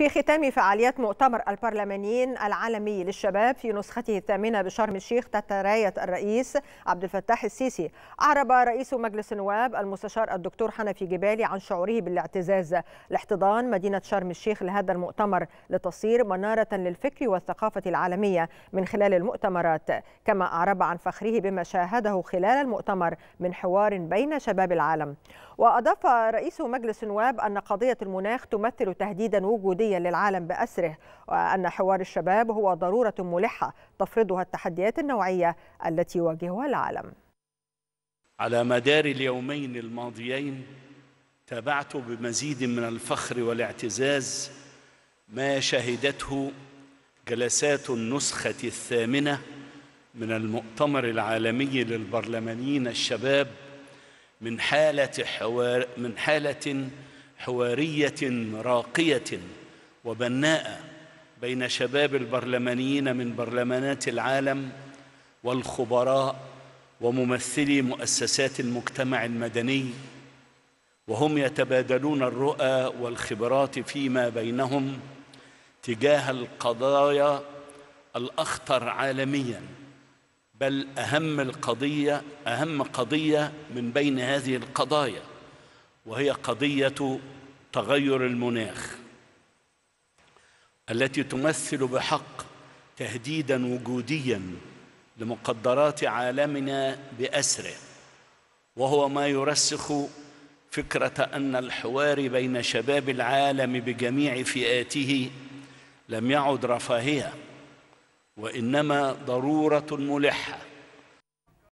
في ختام فعاليات مؤتمر البرلمانيين العالمي للشباب في نسخته الثامنة بشرم الشيخ تحت راية الرئيس عبد الفتاح السيسي أعرب رئيس مجلس النواب المستشار الدكتور حنفي جبالي عن شعوره بالاعتزاز لاحتضان مدينة شرم الشيخ لهذا المؤتمر لتصير منارة للفكر والثقافة العالمية من خلال المؤتمرات كما أعرب عن فخره بما شاهده خلال المؤتمر من حوار بين شباب العالم وأضاف رئيس مجلس النواب أن قضية المناخ تمثل تهديدا وجوديا الاستراتيجية للعالم بأسره وأن حوار الشباب هو ضرورة ملحة تفرضها التحديات النوعية التي يواجهها العالم على مدار اليومين الماضيين تابعت بمزيد من الفخر والاعتزاز ما شهدته جلسات النسخة الثامنة من المؤتمر العالمي للبرلمانيين الشباب من حالة حوار من حالة حوارية راقية وبناء بين شباب البرلمانيين من برلمانات العالم والخبراء وممثلي مؤسسات المجتمع المدني وهم يتبادلون الرؤى والخبرات فيما بينهم تجاه القضايا الاخطر عالميا بل اهم القضيه اهم قضيه من بين هذه القضايا وهي قضيه تغير المناخ التي تمثل بحق تهديدا وجوديا لمقدرات عالمنا باسره وهو ما يرسخ فكره ان الحوار بين شباب العالم بجميع فئاته لم يعد رفاهيه وانما ضروره ملحه